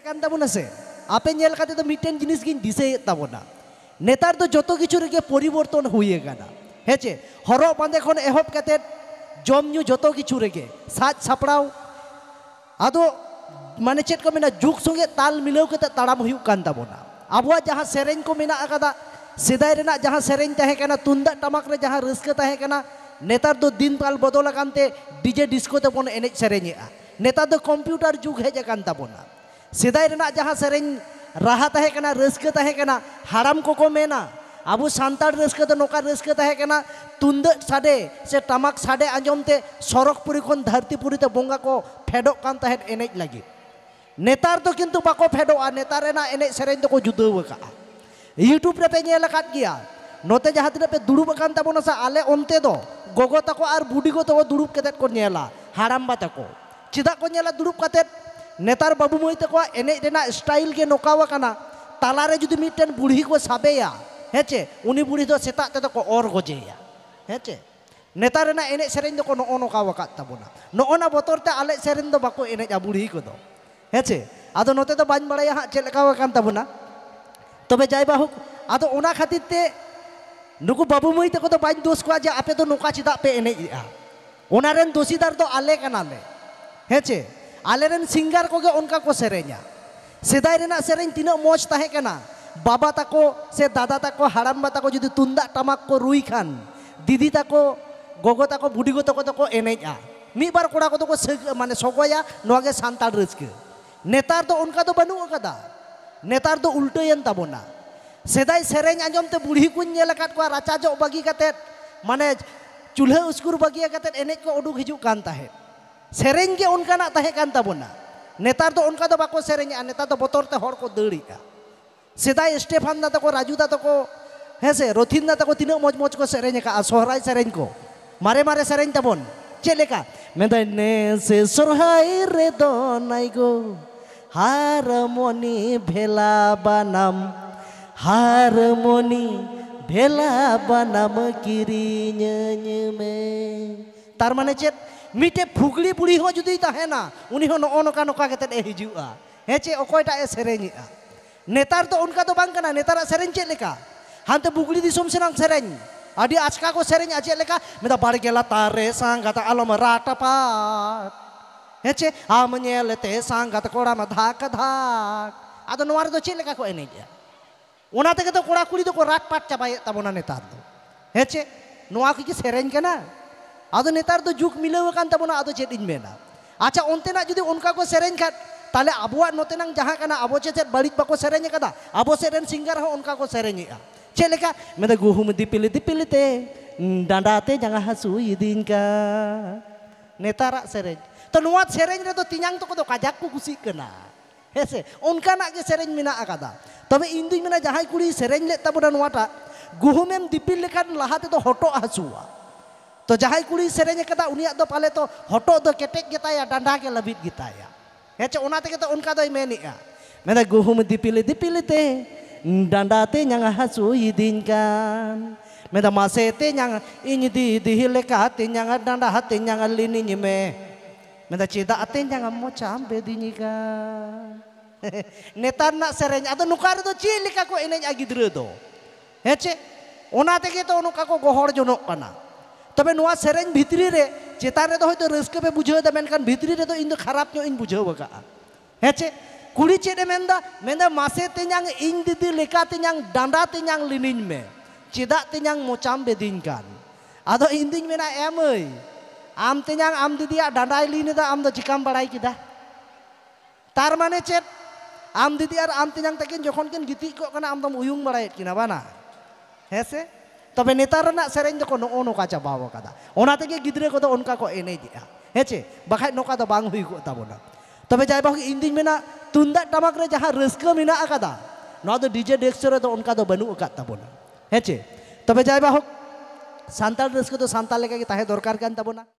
ᱠᱟᱱ ᱛᱟᱵᱚᱱᱟ ᱥᱮ ᱟᱯᱮ ᱧᱮᱞ ᱠᱟᱛᱮ ᱫᱚ ᱢᱤᱫᱴᱮᱱ ᱡᱤᱱᱤᱥ ᱜᱤᱧ ᱫᱤᱥᱟᱹᱭᱮᱫ ᱛᱟᱵᱚᱱᱟ ᱱᱮᱛᱟᱨ ᱫᱚ ᱡᱚᱛᱚ ᱠᱤᱪᱷᱩ ᱨᱮᱜᱮ ᱯᱚᱨᱤᱵᱚᱨᱛᱚᱱ ᱦᱩᱭ ᱟᱠᱟᱱᱟ ᱦᱮᱸ ᱪᱮ ᱦᱚᱨᱚᱜ ᱵᱟᱸᱫᱮ ᱠᱷᱚᱱ ᱮᱦᱚᱵ ᱠᱟᱛᱮ ᱡᱚᱢ ᱧᱩ ᱡᱚᱛᱚ ᱠᱤᱪᱷᱩ ᱨᱮᱜᱮ ᱥᱟᱡ ᱥᱟᱯᱲᱟᱣ ᱟᱫᱚ ᱢᱟᱱᱮ ᱪᱮᱫ ᱠᱚ ᱢᱮᱱᱟ ᱡᱩᱜᱽ ᱥᱚᱸᱜᱮ ᱛᱟᱞ ᱢᱤᱞᱟᱹᱣ ᱠᱟᱛᱮ ᱛᱟᱲᱟᱢ ᱦᱩᱭᱩᱜ ᱠᱟᱱ ᱛᱟᱵᱚᱱᱟ ᱟᱵᱚᱣᱟᱜ ᱡᱟᱦᱟᱸ ᱥᱮᱨᱮᱧ ᱠᱚ ᱢᱮᱱᱟᱜ ᱟᱠᱟᱫᱟ ᱥᱮᱫᱟᱭ ᱨᱮᱱᱟᱜ ᱡᱟᱦᱟᱸ ᱥᱮᱨᱮᱧ ᱛᱟᱦᱮᱸ ᱠᱟᱱᱟ ᱛᱩᱢᱫᱟᱜ ᱴᱟᱢᱟᱠ ᱨᱮ ᱡᱟᱦᱟᱸ ᱨᱟᱹᱥᱠᱟᱹ ᱛᱟᱦᱮᱸ ᱠᱟᱱᱟ ᱱᱮᱛᱟᱨ ᱫᱚ ᱫᱤᱱᱠᱟᱞ ᱵᱚᱫᱚᱞ ᱟᱠᱟᱱᱛᱮ ᱰᱤᱡᱮ ᱰᱤᱥᱠᱳ ᱛᱮᱵᱚᱱ ᱮᱱᱮᱡ ᱥᱮᱨᱮᱧᱮᱜᱼᱟ ᱱᱮᱛᱟᱨ ᱫᱚ ᱠᱚᱢᱯᱤউᱴᱟᱨ ᱡᱩᱜᱽ ᱦᱮᱡ ᱟᱠᱟᱱ ᱛᱟᱵᱚᱱᱟ ᱥᱮᱫᱟᱭ ᱨᱮᱱᱟᱜ ᱡᱟᱦᱟᱸ ᱥᱮᱨᱮᱧ ᱨᱟᱦᱟ ᱛᱟᱦᱮᱸ ᱠᱟᱱᱟ ᱨᱟᱹᱥᱠᱟᱹ ᱛᱟᱦᱮᱸ ᱠᱟᱱᱟ ᱦᱟᱲᱟᱢ ᱠᱚᱠᱚ ᱢᱮᱱᱟ ᱟᱵᱚ ᱥᱟᱱᱛᱟᱲ ᱨᱟᱹᱥᱠᱟᱹ ᱫᱚ ᱱᱚᱝᱠᱟ ᱨᱟᱹᱥᱠᱟᱹ ᱛᱟᱦᱮᱸ ᱠᱟᱱᱟ ᱛᱩᱢᱫᱟᱹᱜ ᱥᱟᱰᱮ ᱥᱮ ᱴᱟᱢᱟᱠ ᱥᱟᱰᱮ ᱟᱸᱡᱚᱢ ᱛᱮ ᱥᱚᱨᱚᱜᱯᱩᱨᱤ ᱠᱷᱚᱱ ᱫᱷᱟᱹᱨᱛᱤᱯᱩᱨᱤ ᱛᱮ ᱵᱚᱸᱜᱟ ᱠᱚ ᱯᱷᱮᱰᱚᱜ ᱠᱟᱱ ᱛᱟᱦᱮᱸᱫ ᱮᱱᱮᱡ ᱞᱟᱹᱜᱤᱫ ᱱᱮᱛᱟᱨ ᱫᱚ ᱠᱤᱱᱛᱩ ᱵᱟᱠᱚ ᱯᱷᱮᱰᱚᱜᱼᱟ ᱱᱮᱛᱟᱨ ᱨᱮᱱᱟᱜ ᱮᱱᱮᱡ ᱥᱮᱨᱮᱧ ᱫᱚᱠᱚ ᱡᱩᱫᱟᱹᱣ ᱟᱠᱟᱜᱼᱟ ᱤᱭᱩᱴᱩᱵᱽ ᱨᱮᱯᱮ ᱧᱮᱞ ᱟᱠᱟᱫ ᱜᱮᱭᱟ ᱱᱚᱛᱮ ᱡᱟᱦᱟᱸ ᱛᱤᱱᱟᱹᱜ ᱯᱮ ᱫᱩᱲᱩᱵ ᱟᱠᱟᱱ ᱛᱟᱵᱚᱱᱟ ᱥᱮ ᱟᱞᱮ ᱚᱱᱛᱮ ᱫᱚ ᱜᱚᱜᱚ ᱛᱟᱠᱚ ᱟᱨ ᱵᱩᱰᱤᱜᱚ ᱛᱟᱠᱚ ᱫᱩᱲᱩᱵ ᱠᱟᱛᱮᱫ ᱠᱚ ᱧᱮᱞᱟ ᱦᱟᱲᱟᱢᱵᱟ ᱛᱟᱠᱚ ᱪᱮᱫᱟᱜ ᱠᱚ ᱧᱮᱞᱟ ᱫᱩᱲᱩᱵ ᱠᱟᱛᱮᱫ netar babu moi te kwa enek dena style ke nokawa kana talare judi miten burihi kwa sabe ya. hece uni burihi do seta te toko or ya hece netar ena enek sereng do kono ono kawa ka tabuna no ona botor te alek sereng do bako enek ya burihi kwa do hece ato note do banj bala ya hak cele kawa kan tobe jai bahuk. ato ona khatit nuku babu moi te kodo banj dos kwa ja ape do nuka cita pe ia. Ona Onaren dosi tar to alek kan alek, hece. ᱟᱞᱮᱨᱮᱱ ᱥᱤᱝᱜᱟᱨ ᱠᱚᱜᱮ ᱚᱱᱠᱟ ᱠᱚ ᱥᱮᱨᱮᱧᱟ ᱥᱮᱫᱟᱭ ᱨᱮᱱᱟᱜ ᱥᱮᱨᱮᱧ ᱛᱤᱱᱟᱹᱜ ᱢᱚᱡᱽ ᱛᱟᱦᱮᱸ ᱠᱟᱱᱟ ᱵᱟᱵᱟ ᱛᱟᱠᱚ ᱥᱮ ᱫᱟᱫᱟ ᱛᱟᱠᱚ ᱦᱟᱲᱟᱢᱵᱟ ᱛᱟᱠᱚ ᱡᱩᱫᱤ ᱛᱩᱢᱫᱟᱜ ᱴᱟᱢᱟᱠ ᱠᱚ ᱨᱩᱭ ᱠᱷᱟᱱ ᱫᱤᱫᱤ ᱛᱟᱠᱚ ᱜᱚᱜᱚ ᱛᱟᱠᱚ ᱵᱩᱰᱤ ᱜᱚ ᱛᱟᱠᱚ ᱫᱚᱠᱚ ᱮᱱᱮᱡᱼᱟ ᱢᱤᱫ ᱵᱟᱨ ᱠᱚᱲᱟ ᱠᱚᱫᱚ ᱠᱚ ᱢᱟᱱᱮ ᱥᱚᱜᱚᱭᱟ ᱱᱚᱣᱟ ᱜᱮ ᱥᱟᱱᱛᱟᱲ ᱨᱟᱹᱥᱠᱟᱹ ᱱᱮᱛᱟᱨ ᱫᱚ ᱚᱱᱠᱟ ᱫᱚ ᱵᱟᱹᱱᱩᱜ ᱟᱠᱟᱫᱟ ᱱᱮᱛᱟᱨ ᱫᱚ ᱩᱞᱴᱟᱹᱭᱮᱱ ᱛᱟᱵᱚᱱᱟ ᱥᱮᱫᱟᱭ ᱥᱮᱨᱮᱧ ᱟᱸᱡᱚᱢ ᱛᱮ ᱵᱩᱲᱦᱤ ᱠᱚᱧ ᱧᱮᱞ ᱟᱠᱟᱫ ᱠᱚᱣᱟ ᱨᱟᱪᱟᱡᱚᱜ ᱵᱟᱹᱜᱤ ᱠᱟᱛᱮᱫ ᱢᱟᱱᱮ ᱪᱩᱞᱦᱟᱹ ᱩᱥᱠᱩᱨ ᱵᱟᱹᱜᱤ ᱠᱟᱛᱮᱫ ᱮᱱᱮᱡ ᱠᱚ ᱩᱰᱩᱠ ᱦᱤᱡᱩᱜ ᱠᱟᱱ ᱛᱟᱦᱮᱸᱫ ᱥᱮᱨᱮᱧ ᱜᱮ ᱚᱱᱠᱟᱱᱟᱜ ᱛᱟᱦᱮᱸ ᱠᱟᱱ ᱛᱟᱵᱚᱱᱟ ᱱᱮᱛᱟᱨ ᱫᱚ ᱚᱱᱠᱟ ᱫᱚ ᱵᱟᱠᱚ ᱥᱮᱨᱮᱧᱟ ᱱᱮᱛᱟᱨ ᱫᱚ ᱵᱚᱛᱚᱨ ᱛᱮ ᱦᱚᱲ ᱠᱚ ᱫᱟᱹᱲᱮᱜᱼᱟ ᱥᱮᱫᱟᱭ ᱥᱴᱮᱯᱷᱟᱱ ᱫᱟ ᱛᱟᱠᱚ ᱨᱟᱡᱩ ᱫᱟ ᱛᱟᱠᱚ ᱦᱮᱸ ᱥᱮ ᱨᱚᱛᱷᱤᱱ ᱫᱟ ᱛᱟᱠᱚ ᱛᱤᱱᱟᱹᱜ ᱢᱚᱡᱽ ᱢᱚᱡᱽ ᱠᱚ ᱥᱮᱨᱮᱧ ᱟᱠᱟᱫᱼᱟ ᱥᱚᱦᱨᱟᱭ ᱥᱮᱨᱮᱧ ᱠᱚ ᱢᱟᱨᱮ ᱢᱟᱨᱮ ᱥᱮᱨᱮᱧ ᱛᱟᱵᱚᱱ ᱪᱮᱫ ᱞᱮᱠᱟ ᱢᱮᱱᱫᱟᱭ ᱱᱮ ᱥᱮ ᱥᱚᱨᱦᱟᱭ ᱨᱮᱫᱚ ᱱᱟᱭᱜᱚ হারমনি ভেলা বানাম হারমনি ভেলা বানাম কিরিঞ মে তার মানে চেত mite bukli buli ho judi tahena uni ho no ono kano kake tete hiju a hece okoi ta esereni a netar to unka to bangkana netar a leka, hante bukli di som senang sereni adi aska ko sereni aje leka meta bari gela tare sang kata alo merata pa hece a menyele te sang kata kora madaka atau nuar to cek leka ko ene ja una teke to kura kuli to ko rat pat cabai tabona netar to hece nuaki ki sereni kena Ado netar do juk milau kan tamuna ado chet mena. Acha onte na judi onka ko seren kat tale abua note nang kana abo chet balik bako seren kata. Abo seren singgar ho onka ko seren ya. Cheleka meda guhum dipili dipili te mm, dan date jangan hasu yidin ka. Netara seren. Tenuat seren itu tinjang tu to kodo kajak ku kena. hehe. onka na ke seren mina akada. Tapi indu mina jahai kuli seren le tamuna nuata. Guhum em dipili kan lahat itu hoto hasuah to jahai kuli serenya kata unia do pale to hoto to ketek kita ya danda ke lebih kita ya ya cok unate kita unka to imeni ya mena guhum di pilih di te danda te nyanga hasu idinkan mena masai nyanga ini di di hileka te nyanga danda hati nyanga lini nyime mena cita ate nyanga mo campe di nyika netan nak serenya atau nukar itu cilik aku ini nyagi dredo ya cok Unate kita unuk aku gohor jono tapi nuas sereng bitri re cetare toh itu reske pe bujo itu men kan re to indo harap nyo in bujo baka hece kuri cede menda menda mase tenyang nyang ing didi leka tenyang danda te linin me ceda te mo cam kan ato inding emoi am tenyang am di dia danda ilini ta am to cikam barai kita tar mane ced am didi ar am tenyang takin jokon kin giti kok am to uyung barai kina bana hece তবে নেতারা না সেরেন যখন অনো কাচা বাবা কাদা ওনা থেকে গিদ্রে কত অনকা কো এনে দিয়া হেচে বাখাই নকা দা বাং হুই কো তাবনা তবে যাই বাহু ইন্দিন মেনা তুন্দা টামাক রে যাহা রাস্কা মেনা আকাদা নয়া দো ডিজে ডেক্সরে দো অনকা দো বানু আকাদ তাবনা হেচে তবে যাই বাহু সান্তাল রাস্কা দো সান্তাল লেগে তাহে দরকার কান তাবনা